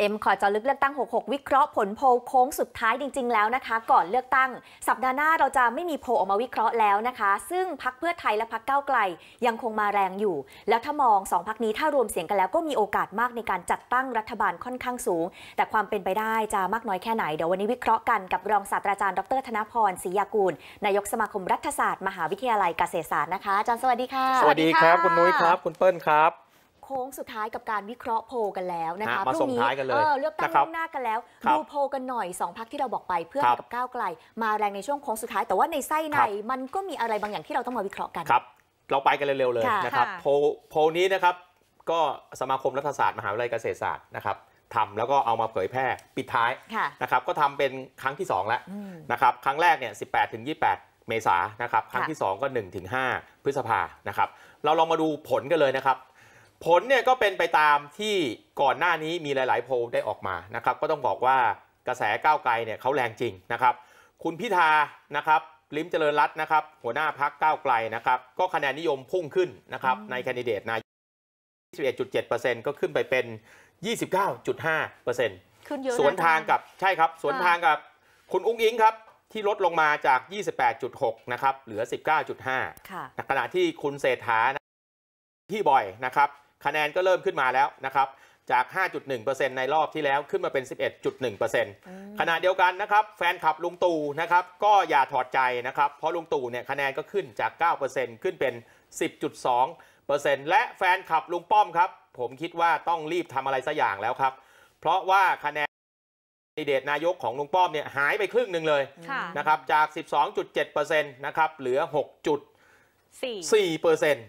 เอ็มขอจะลึกเลือกตั้ง 66 วิเคราะห์ผลโพลโค้งสุดท้ายจริง ๆ แล้วนะคะ ก่อนเลือกตั้ง สัปดาห์หน้าเราจะไม่มีโพลออกมาวิเคราะห์แล้วนะคะ ซึ่งพักเพื่อไทยและพักเก้าไกลยังคงมาแรงอยู่แล้วถ้ามอง 2พักนี้ถ้ารวมเสียงกันแล้วก็มีโอกาสมากในการจัดตั้งรัฐบาลค่อนข้างสูง แต่ความเป็นไปได้จะมากน้อยแค่ไหน เดี๋ยววันนี้วิเคราะห์กันกับรองศาสตราจารย์ดร ธนพรศรียากูล นายกสมาคมรัฐศาสตร์มหาวิทยาลัยเกษตรศาสตร์นะคะอาจารย์สวัสดีค่ะสวัสดีครับคุณนุ้ยครับคุณเปิ้ลครับค้งสุดท้ายกับการวิเคราะห์โพกันแล้วนะคะพรุ่งนี้เออเลือกตั้งล่วงหน้ากันแล้วดูโพกันหน่อย 2พักที่เราบอกไปเพื่อกับก้าวไกล มาแรงในช่วงโค้งสุดท้าย แต่ว่าในไส้ในมันก็มีอะไรบางอย่างที่เราต้องมาวิเคราะห์กันครับเราไปกันเร็วๆเลยนะครับโพโพนี้นะครับก็สมาคมรัฐศาสตร์มหาวิทยาลัยเกษตรศาสตร์นะครับทำแล้วก็เอามาเผยแพร่ปิดท้ายนะครับก็ทำเป็นครั้งที่ 2 แล้วนะครับครั้งแรกเนี่ย18ถึง28 เมษานะครับ ครั้งที่2ก็1ถึง5พฤษภานะครับ เราลองมาดูผลกันเลยนะครับผลเนี่ยก็เป็นไปตามที่ก่อนหน้านี้มีหลาย ๆโพลได้ออกมานะครับก็ต้องบอกว่ากระแสก้าวไกลเนี่ยเขาแรงจริงนะครับ คุณพิธานะครับลิมเจริญรัตน์นะครับหัวหน้าพักก้าวไกลนะครับก็คะแนนนิยมพุ่งขึ้นนะครับในแคนดิเดตนายก21.7%ก็ขึ้นไปเป็น 29.5%ขึ้นเยอะสวนทางกับใช่ครับ สวนทางกับคุณอุ้งอิงครับ ที่ลดลงมาจาก 28.6นะครับเหลือ 19.5ห้าขณะที่คุณเศรษฐาที่บ่อยนะครับคะแนนก็เริ่มขึ้นมาแล้วนะครับ จาก 5.1%ในรอบที่แล้วขึ้นมาเป็น 11.1%ขณะเดียวกันนะครับ แฟนคลับลุงตู่นะครับ ก็อย่าถอดใจนะครับ เพราะลุงตู่เนี่ยคะแนนก็ขึ้นจาก 9%ขึ้นเป็น 10.2%และแฟนคลับลุงป้อมครับผมคิดว่าต้องรีบทำอะไรสักอย่างแล้วครับ เพราะว่าคะแนนใิเดตนายกของลุงป้อมเนี่ยหายไปครึ่งหนึ่งเลยนะครับจาก 12.7%นะครับเหลือ6.4%เปอร์เซ็นต์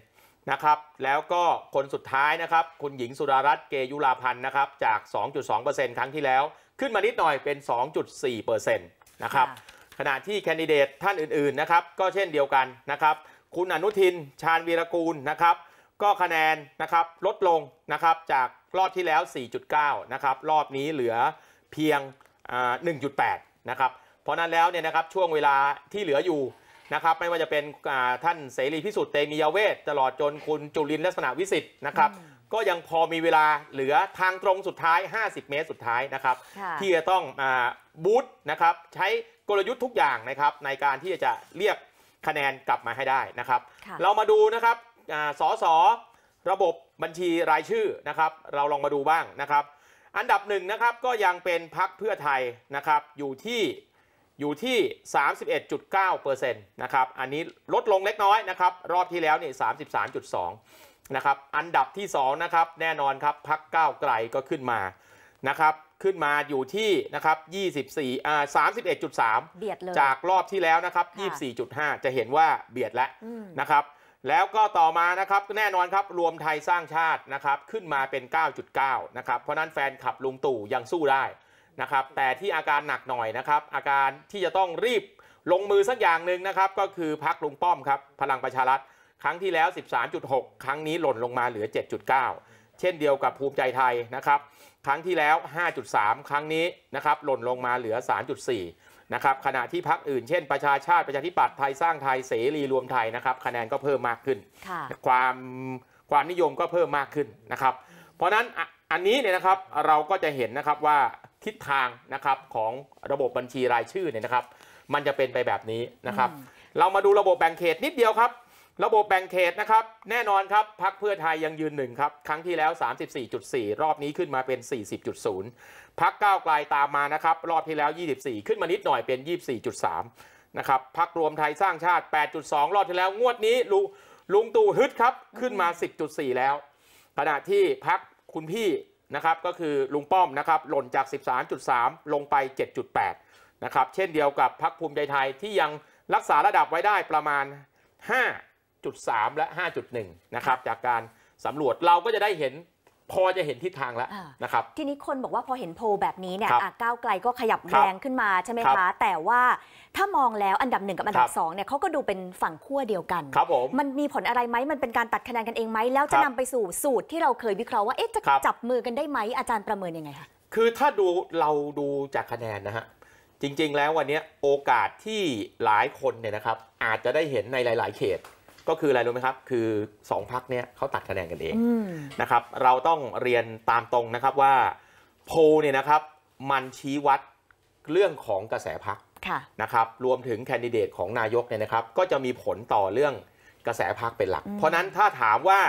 นะครับแล้วก็คนสุดท้ายนะครับคุณหญิงสุดารัตน์เกยุราพันธ์นะครับจาก 2.2%ครั้งที่แล้ว ขึ้นมานิดหน่อยเป็น 2.4%นะครับขณะที่แคนดิเดตท่านอื่นๆนะครับก็เช่นเดียวกันนะครับคุณอนุทินชาญวีรกูลนะครับก็คะแนนนะครับลดลงนะครับจากรอบที่แล้ว 4.9 นะครับรอบนี้เหลือเพียง 1.8 นะครับเพราะนั้นแล้วเนี่ยนะครับช่วงเวลาที่เหลืออยู่นะครับไม่ว่าจะเป็นท่านเสรีพิสุทธิ์เตมียเวทตลอดจนคุณจุลินลักษณะวิสิทธิ์นะครับ ก็ยังพอมีเวลาเหลือทางตรงสุดท้าย 50 เมตรสุดท้ายนะครับ ที่จะต้องบูธนะครับใช้กลยุทธ์ทุกอย่างนะครับในการที่จะเรียกคะแนนกลับมาให้ได้นะครับ เรามาดูนะครับสอสอระบบบัญชีรายชื่อนะครับ เราลองมาดูบ้างนะครับ อันดับหนึ่งนะครับก็ยังเป็นพักเพื่อไทยนะครับอยู่ที่อยู่ที่ 31.9%นะครับ อันนี้ลดลงเล็กน้อย นะครับ รอบที่แล้วนี่ 33.2นะครับ อันดับที่2นะครับ แน่นอนครับพักก้าวไกลก็ขึ้นมา นะครับ ขึ้นมาอยู่ที่ นะครับ24อ่า31.3 เบียดเลย จากรอบที่แล้วนะครับ24.5 จะเห็นว่าเบียดแล้วนะครับ แล้วก็ต่อมานะครับ แน่นอนครับ รวมไทยสร้างชาติ นะครับ ขึ้นมาเป็น 9.9นะครับ เพราะนั้นแฟนขับลุงตู่ยังสู้ได้นะครับแต่ที่อาการหนักหน่อยนะครับ อาการที่จะต้องรีบลงมือสักอย่างหนึ่งนะครับ ก็คือพักลุงป้อมครับพลังประชารัฐครั้งที่แล้ว 13.6 ครั้งนี้หล่นลงมาเหลือ 7.9 เช่นเดียวกับภูมิใจไทยนะครับ ครั้งที่แล้ว 5.3 ครั้งนี้นะครับหล่นลงมาเหลือ 3.4นะครับขณะที่พักอื่นเช่นประชาชาติประชาธิปัตย์ไทยสร้างไทยเสรีรวมไทยนะครับคะแนนก็เพิ่มมากขึ้นความความนิยมก็เพิ่มมากขึ้นนะครับเพราะนั้นอันนี้เนี่ยนะครับเราก็จะเห็นนะครับว่าทิศทางนะครับของระบบบัญชีรายชื่อเนี่ยนะครับ มันจะเป็นไปแบบนี้นะครับเรามาดูระบบแบ่งเขตนิดเดียวครับ ระบบแบ่งเขตนะครับแน่นอนครับพักเพื่อไทยยังยืนหนึ่งครับ ครั้งที่แล้ว 34.4 รอบนี้ขึ้นมาเป็น 40.0 พักก้าวไกลาตามมานะครับ รอบที่แล้ว 24 ขึ้นมานิดหน่อยเป็น 24.3นะครับพักรวมไทยสร้างชาติ 8.2 รอบที่แล้วงวดนี้ ลุลุงตู่ฮึดครับขึ้นมา 10.4 แล้วขณะที่พักคุณพี่นะครับก็คือลุงป้อมนะครับหล่นจาก 13.3 ลงไป 7.8 นะครับเช่นเดียวกับพรรคภูมิใจไทยที่ยังรักษาระดับไว้ได้ประมาณ 5.3 และ 5.1 นะครับจากการสำรวจเราก็จะได้เห็นพอจะเห็นทิศทางแล้วนะครับทีนี้คนบอกว่าพอเห็นโพแบบนี้เนี่ยก้าวไกลก็ขยับแรงขึ้นมาใช่ไหมคะแต่ว่าถ้ามองแล้วอันดับหนึ่งกับอันดับสองเนี่ยเขาก็ดูเป็นฝั่งขั้วเดียวกันครับผมมันมีผลอะไรไหมมันเป็นการตัดคะแนนกันเองไหมแล้วจะนำไปสู่สูตรที่เราเคยวิเคราะห์ว่าเอ๊ะจะจับมือกันได้ไหมอาจารย์ประเมินยังไงคะคือถ้าดูเราดูจากคะแนนนะฮะจริง ๆแล้ววันนี้โอกาสที่หลายคนเนี่ยนะครับอาจจะได้เห็นในหลาย ๆ เขตก็คืออะไรรู้ไหมครับ คือ 2 พักเนี่ยเขาตัดคะแนนกันเองนะครับ เราต้องเรียนตามตรงนะครับว่าโพเนี่ยนะครับมันชี้วัดเรื่องของกระแสพักนะครับรวมถึงแคนดิเดตของนายกเนี่ยนะครับก็จะมีผลต่อเรื่องกระแสพักเป็นหลัก เพราะนั้นถ้าถามว่า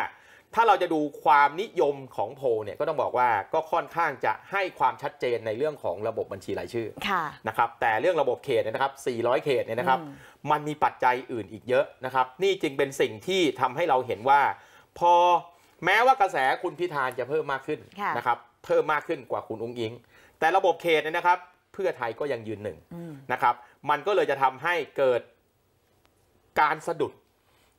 ถ้าเราจะดูความนิยมของโพเนี่ยก็ต้องบอกว่าก็ค่อนข้างจะให้ความชัดเจนในเรื่องของระบบบัญชีรายชื่อะนะครับแต่เรื่องระบบเขตเนี่ยนะครับ 400 เขตเนี่ยนะครับมันมีปัจจัยอื่นอีกเยอะนะครับนี่จึงเป็นสิ่งที่ทำให้เราเห็นว่า พอแม้ว่ากระแสคุณพิธานจะเพิ่มมากขึ้นนะครับเพิ่มมากขึ้นกว่าคุณอุ้งอิงแต่ระบบเขตเนี่ยนะครับเพื่อไทยก็ยังยืนหนึ่งนะครับมันก็เลยจะทำให้เกิดการสะดุด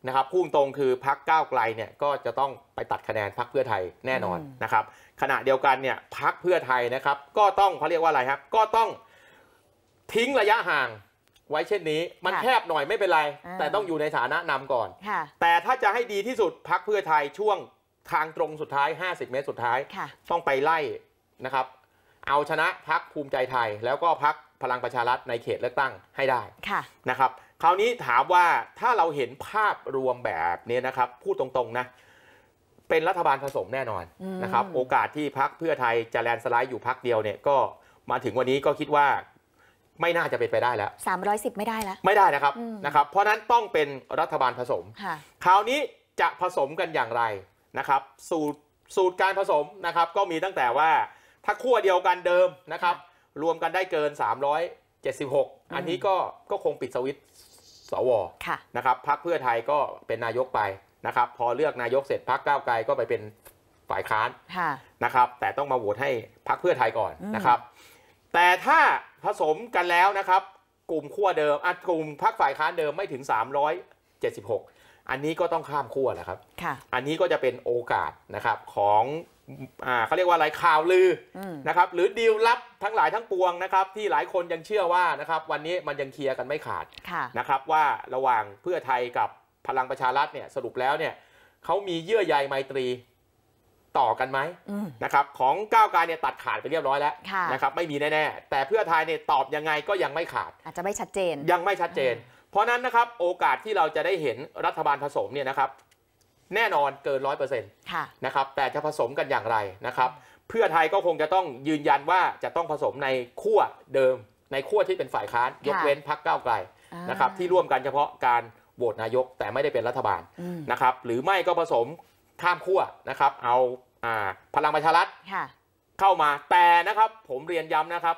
นะครับพุ่งตรงคือพักก้าวไกลเนี่ยก็จะต้องไปตัดคะแนนพักเพื่อไทยแน่นอนนะครับขณะเดียวกันเนี่ยพักเพื่อไทยนะครับ ก็ต้องเขาเรียกว่าอะไรครับก็ต้องทิ้งระยะห่างไว้เช่นนี้มันแคบหน่อยไม่เป็นไร แต่ต้องอยู่ในฐานะนำก่อนแต่ถ้าจะให้ดีที่สุดพักเพื่อไทยช่วงทางตรงสุดท้าย 50 เมตรสุดท้าย ต้องไปไล่นะครับ เอาชนะพักภูมิใจไทย แล้วก็พักพลังประชารัฐในเขตเลือกตั้งให้ได้นะครับคราวนี้ถามว่าถ้าเราเห็นภาพรวมแบบนี้นะครับ พูดตรงๆนะเป็นรัฐบาลผสมแน่นอนนะครับโอกาสที่พักเพื่อไทยจะแลนสไลด์อยู่พักเดียวเนี่ยก็มาถึงวันนี้ก็คิดว่าไม่น่าจะเป็นไปได้แล้ว 310 ไม่ได้แล้ว ไม่ได้นะครับนะครับเพราะนั้นต้องเป็นรัฐบาลผสม คราวนี้จะผสมกันอย่างไรนะครับ สูตรสูตรการผสมนะครับ ก็มีตั้งแต่ว่าถ้าขั้วเดียวกันเดิมนะครับรวมกันได้เกิน376อันนี้ก็ก็คงปิดสวิตสวนะครับพักเพื่อไทยก็เป็นนายกไปนะครับ พอเลือกนายกเสร็จพักก้าวไกลก็ไปเป็นฝ่ายค้านนะครับแต่ต้องมาโหวตให้พักเพื่อไทยก่อนนะครับ แต่ถ้าผสมกันแล้วนะครับกลุ่มขั้วเดิมอกลุ่มพักฝ่ายค้านเดิมไม่ถึง 376 อันนี้ก็ต้องข้ามขั้วแหละครับอันนี้ก็จะเป็นโอกาสนะครับของเขาเรียกว่าอะไรข่าวลือนะครับหรือดีลลับทั้งหลายทั้งปวงนะครับ ที่หลายคนยังเชื่อว่านะครับวันนี้มันยังเคลียร์กันไม่ขาดนะครับว่าระหว่างเพื่อไทยกับพลังประชารัฐเนี่ยสรุปแล้วเนี่ยเขามีเยื่อใยไมตรีต่อกันไหมนะครับ ของก้าวไกลเนี่ยตัดขาดไปเรียบร้อยแล้วนะครับไม่มีแน่ แต่เพื่อไทยเนี่ยตอบยังไงก็ยังไม่ขาด อาจจะไม่ชัดเจน ยังไม่ชัดเจน เพราะนั้นนะครับโอกาสที่เราจะได้เห็นรัฐบาลผสมเนี่ยนะครับแน่นอนเกินร้อยเปอร์เซ็นต์นะครับแต่จะผสมกันอย่างไรนะครับ เพื่อไทยก็คงจะต้องยืนยันว่าจะต้องผสมในขั้วเดิม ในขั้วที่เป็นฝ่ายค้านยกเว้นพักเก้าไกลนะครับ ที่ร่วมกันเฉพาะการโหวตนายกแต่ไม่ได้เป็นรัฐบาลนะครับ หรือไม่ก็ผสมข้ามขั้วนะครับ เอาพลังประชารัฐเข้ามาแต่นะครับ ผมเรียนย้ำนะครับ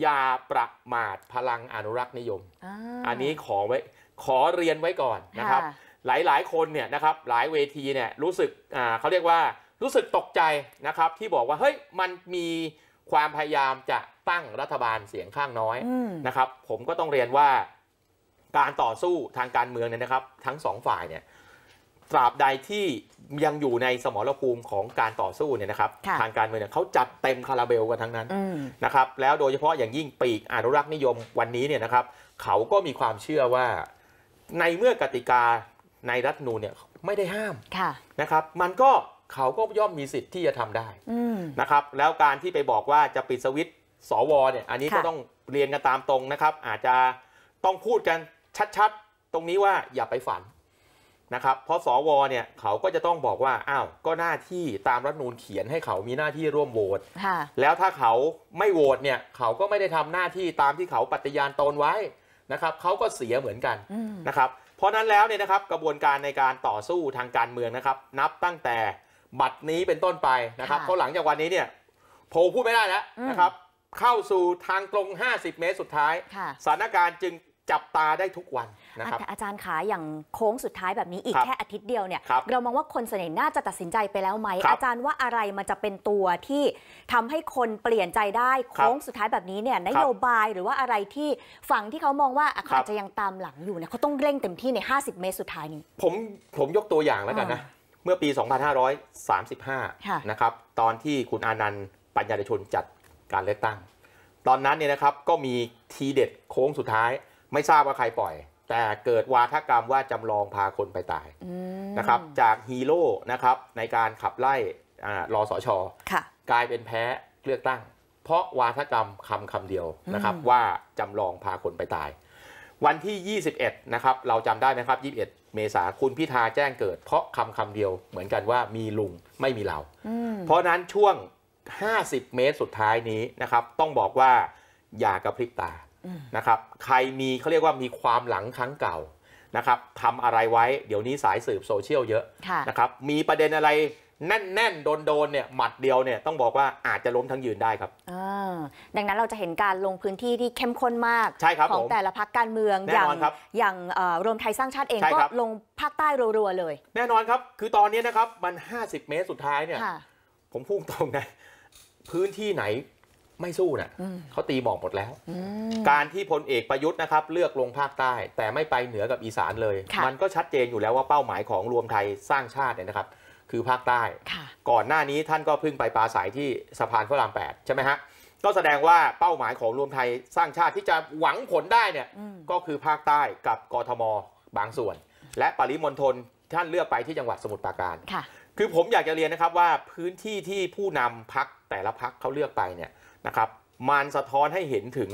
อย่าประมาทพลังอนุรักษ์นิยมออันนี้ขอไว้ขอเรียนไว้ก่อนนะครับหลายหลายคนเนี่ยนะครับหลายเวทีเนี่ยรู้สึกอ่าเขาเรียกว่ารู้สึกตกใจนะครับ ที่บอกว่าเฮ้ยมันมีความพยายามจะตั้งรัฐบาลเสียงข้างน้อยนะครับ ผมก็ต้องเรียนว่า การต่อสู้ทางการเมืองเนี่ยนะครับ ทั้งสองฝ่ายเนี่ยตราบใดที่ยังอยู่ในสมรภูมิของการต่อสู้เนี่ยนะครับทางการเมืองเนี่ยเขาจัดเต็มคาราเบลกันทั้งนั้น นะครับ แล้วโดยเฉพาะอย่างยิ่งปีก อนุรักษ์นิยมวันนี้เนี่ยนะครับเขาก็มีความเชื่อว่าในเมื่อกติกาในรัฐนูเนี่ยไม่ได้ห้ามนะครับ มันก็เขาก็ย่อมมีสิทธิ์ที่จะทำได้นะครับ แล้วการที่ไปบอกว่าจะปิดสวิตสวเนี่ย อันนี้ก็ต้องเรียนกันตามตรงนะครับ อาจจะต้องพูดกันชัดๆ ตรงนี้ว่าอย่าไปฝันนะครับ เพราะสวเนี่ยเขาก็จะต้องบอกว่าอ้าวก็หน้าที่ตามรัฐนูนเขียนให้เขามีหน้าที่ร่วมโหวตแล้วถ้าเขาไม่โหวตเนี่ย เขาก็ไม่ได้ทำหน้าที่ตามที่เขาปฏิญาณตนไว้นะครับ เขาก็เสียเหมือนกันนะครับพราะนั้นแล้วเนี่ยนะครับกระบวนการในการต่อสู้ทางการเมืองนะครับ นับตั้งแต่บัดนี้เป็นต้นไปนะครับเพราะหลังจากวันนี้เนี่ย โผพูดไม่ได้แล้วนะครับ เข้าสู่ทางตรง 50 เมตรสุดท้ายสถานการณ์จึงจับตาได้ทุกวันนะครับอาจารย์ขาอย่างโค้งสุดท้ายแบบนี้ อีกแค่อาทิตย์เดียวเนี่ยรเรามองว่าคนเสนใหน่าจะตัดสินใจไปแล้วไหม อาจารย์ว่าอะไรมันจะเป็นตัวที่ทำให้คนเปลี่ยนใจได้ โค้งสุดท้ายแบบนี้เนี่ยนโยบายหรือว่าอะไรที่ฝั่งที่เขามองว่าเขาอาจจะยังตามหลังอยู่เนี่ยเขาต้องเร่งเต็มที่ใน 50 เมตรสุดท้ายนี้ผมผมยกตัวอย่างแล้วกันนะเมื่อปี 2535นะครับตอนที่คุณอานันต์ปัญญาชนจัดการเลือกตั้ง ตอนนั้นเนี่ยนะครับก็มีทีเด็ดโค้งสุดท้ายไม่ทราบว่าใครปล่อย แต่เกิดวาทกรรมว่าจำลองพาคนไปตายนะครับจากฮีโร่นะครับในการขับไล่รอสอชอกลายเป็นแพ้เลือกตั้ง เพราะวาทกรรมคำคำเดียวนะครับว่าจำลองพาคนไปตาย วันที่ 21นะครับเราจำได้นะครับ 21 เมษาคุณพิธาแจ้งเกิดเพราะคำคำเดียวเหมือนกันว่ามีลุงไม่มีเราเพราะนั้นช่วง 50 เมตรสุดท้ายนี้นะครับ ต้องบอกว่าอย่ากระพริบตานะครับใครมีเขาเรียกว่ามีความหลังครั้งเก่านะครับทำอะไรไว้เดี๋ยวนี้สายสืบโซเชียลเยอะะนะครับมีประเด็นอะไรแน่นๆ โดนๆเนี่ยหมัดเดียวเนี่ยต้องบอกว่าอาจจะล้มทั้งยืนได้ครับดังนั้นเราจะเห็นการลงพื้นที่ที่เข้มข้นมากของแต่ละพักการเมือง อย่างอย่างรวมไทยสร้างชาติเองก็ลงภาคใต้รัวๆ เลย แน่นอนครับคือตอนนี้นะครับมัน 50 เมตรสุดท้ายเนี่ยผมพูดตรงนะพื้นที่ไหนไม่สู้นะ่ะเขาตีบอกหมดแล้ว การที่พลเอกประยุทธ์นะครับเลือกลงภาคใต้แต่ไม่ไปเหนือกับอีสานเลย มันก็ชัดเจนอยู่แล้วว่าเป้าหมายของรวมไทยสร้างชาติเนี่ยนะครับ คือภาคใต้ ก่อนหน้านี้ท่านก็เพิ่งไปปราศัยที่สะพานพระรามแปดใช่ไหมฮะก็แสดงว่าเป้าหมายของรวมไทยสร้างชาติที่จะหวังผลได้เนี่ยก็คือภาคใต้กับกทมบางส่วน และปริมณฑลท่านเลือกไปที่จังหวัดสมุทรปราการคือผมอยากจะเรียนนะครับว่าพื้นที่ที่ผู้นำพักแต่ละพักเขาเลือกไปเนี่ยนะครับมันสะท้อนให้เห็นถึง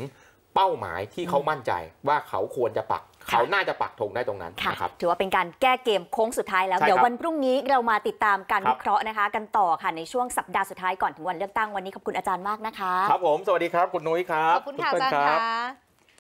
เป้าหมายที่เขามั่นใจว่าเขาควรจะปัก เขาน่าจะปักธงได้ตรงนั้นนะครับถือว่าเป็นการแก้เกมโค้งสุดท้ายแล้วเดี๋ยววันพรุ่งนี้เรามาติดตามการวิเคราะห์นะคะ กันต่อค่ะในช่วงสัปดาห์สุดท้าย ก่อนถึงวันเลือกตั้งวันนี้ขอบคุณอาจารย์มากนะคะ ครับผมสวัสดีครับคุณนุ้ยครับขอบคุณค่ะอาจารย์ค่ะ